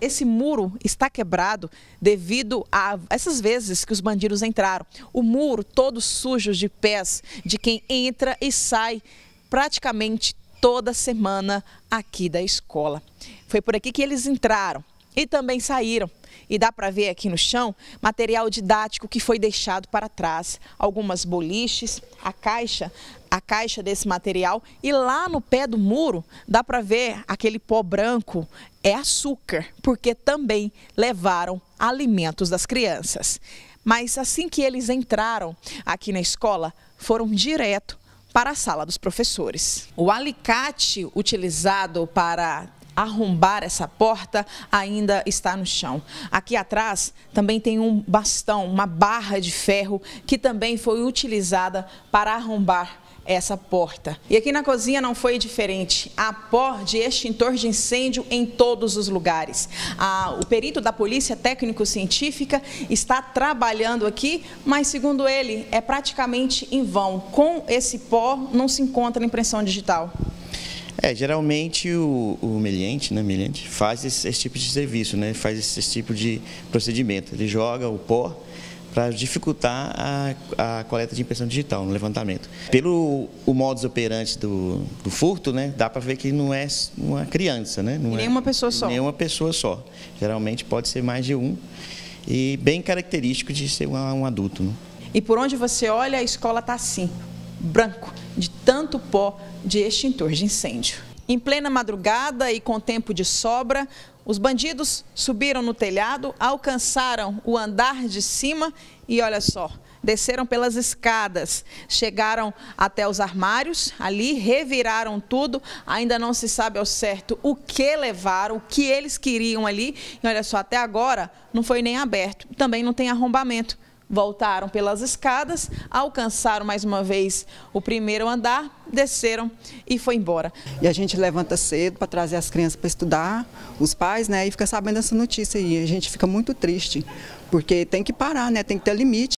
esse muro está quebrado devido a essas vezes que os bandidos entraram. O muro todo sujo de pés de quem entra e sai praticamente toda semana aqui da escola. Foi por aqui que eles entraram e também saíram. E dá para ver aqui no chão material didático que foi deixado para trás, algumas boliches, a caixa, a caixa desse material e lá no pé do muro dá para ver aquele pó branco é açúcar, porque também levaram alimentos das crianças. Mas assim que eles entraram aqui na escola, foram direto para a sala dos professores. O alicate utilizado para arrombar essa porta ainda está no chão. Aqui atrás também tem um bastão, uma barra de ferro que também foi utilizada para arrombar essa porta. E aqui na cozinha não foi diferente. Há pó de extintor de incêndio em todos os lugares. Ah, o perito da Polícia Técnico-Científica está trabalhando aqui, mas segundo ele, é praticamente em vão. Com esse pó não se encontra impressão digital. É, geralmente o, o né, meliante faz esse, esse, tipo de serviço, né, faz esse, esse tipo de procedimento. Ele joga o pó para dificultar a, a, coleta de impressão digital no levantamento. Pelo o modus operandi do, do furto, né, dá para ver que não é uma é criança, né? Não e é, nenhuma pessoa só. Nenhuma pessoa só. Geralmente pode ser mais de um e bem característico de ser um, um adulto. Né? E por onde você olha, a escola está assim, branco tanto pó de extintor de incêndio. Em plena madrugada e com tempo de sobra, os bandidos subiram no telhado, alcançaram o andar de cima e olha só, desceram pelas escadas, chegaram até os armários, ali reviraram tudo, ainda não se sabe ao certo o que levaram, o que eles queriam ali. E olha só, até agora não foi nem aberto, também não tem arrombamento voltaram pelas escadas, alcançaram mais uma vez o primeiro andar, desceram e foi embora. E a gente levanta cedo para trazer as crianças para estudar, os pais, né? E fica sabendo essa notícia e A gente fica muito triste, porque tem que parar, né? Tem que ter limite.